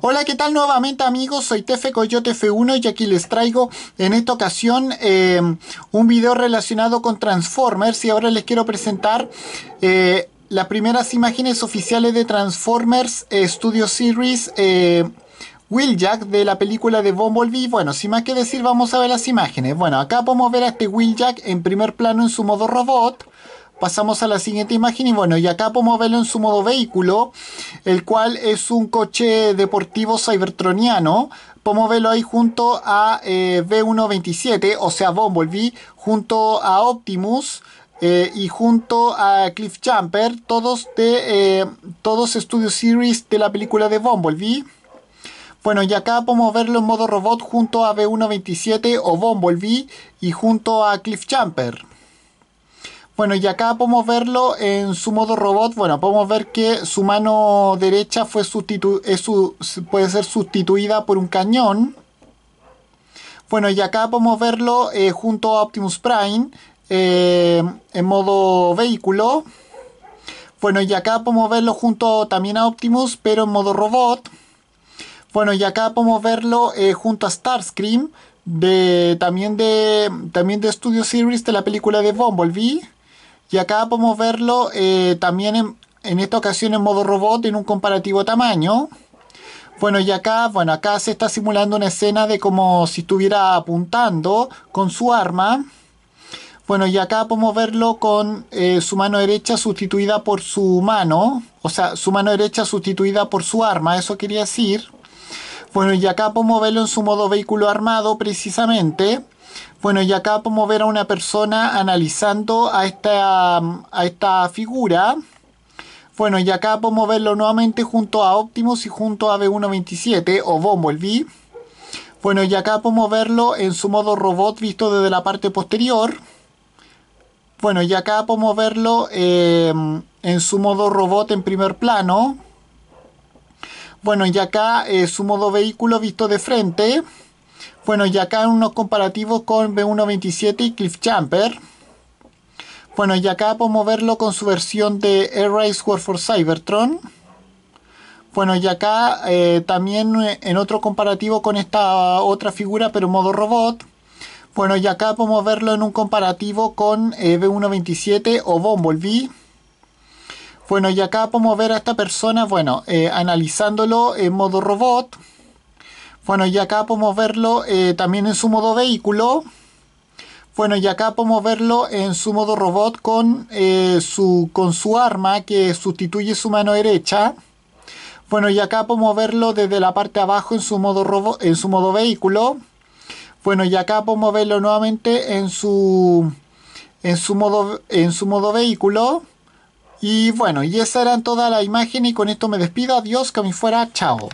Hola, ¿qué tal nuevamente amigos? Soy Tefe Coyote F1 y aquí les traigo en esta ocasión em, un video relacionado con Transformers y ahora les quiero presentar eh, las primeras imágenes oficiales de Transformers eh, Studio Series eh, Jack de la película de Bumblebee. Bueno, sin más que decir, vamos a ver las imágenes. Bueno, acá podemos ver a este Jack en primer plano en su modo robot. Pasamos a la siguiente imagen y bueno, y acá podemos verlo en su modo vehículo, el cual es un coche deportivo cybertroniano. Podemos verlo ahí junto a eh, B127, o sea Bumblebee, junto a Optimus, eh, y junto a Cliff Jumper, todos de eh, todos Studio Series de la película de Bumblebee. Bueno, y acá podemos verlo en modo robot junto a B127 o Bumblebee y junto a Cliff Jumper. Bueno, y acá podemos verlo en su modo robot. Bueno, podemos ver que su mano derecha fue puede ser sustituida por un cañón. Bueno, y acá podemos verlo eh, junto a Optimus Prime eh, en modo vehículo. Bueno, y acá podemos verlo junto también a Optimus, pero en modo robot. Bueno, y acá podemos verlo eh, junto a Starscream, de, también, de, también de Studio Series de la película de Bumblebee. Y acá podemos verlo eh, también en, esta ocasión en modo robot en un comparativo tamaño. Bueno, y acá, bueno, acá se está simulando una escena de como si estuviera apuntando con su arma. Bueno, y acá podemos verlo con eh, su mano derecha sustituida por su mano. O sea, su mano derecha sustituida por su arma, eso quería decir. Bueno, y acá podemos verlo en su modo vehículo armado precisamente. Bueno, y acá podemos ver a una persona analizando a esta, a esta figura. Bueno, y acá podemos verlo nuevamente junto a Optimus y junto a B127 o Bumblebee. Bueno, y acá podemos verlo en su modo robot visto desde la parte posterior. Bueno, y acá podemos verlo eh, en su modo robot en primer plano. Bueno, y acá eh, su modo vehículo visto de frente. Bueno, y acá unos comparativos con B127 y Cliffjumper. Bueno, y acá podemos verlo con su versión de Air Race War for Cybertron. Bueno, y acá eh, también eh, en otro comparativo con esta otra figura, pero modo robot. Bueno, y acá podemos verlo en un comparativo con B127 o Bumblebee. Bueno, y acá podemos ver a esta persona, bueno, eh, analizándolo en modo robot. Bueno, y acá podemos verlo eh, también en su modo vehículo. Bueno, y acá podemos verlo en su modo robot con, eh, su, con su arma que sustituye su mano derecha. Bueno, y acá podemos verlo desde la parte de abajo en su modo, robot, en su modo vehículo. Bueno, y acá podemos verlo nuevamente en su, en su, modo, en su modo vehículo. Y bueno, y esa era toda la imagen y con esto me despido. Adiós, que a fuera. Chao.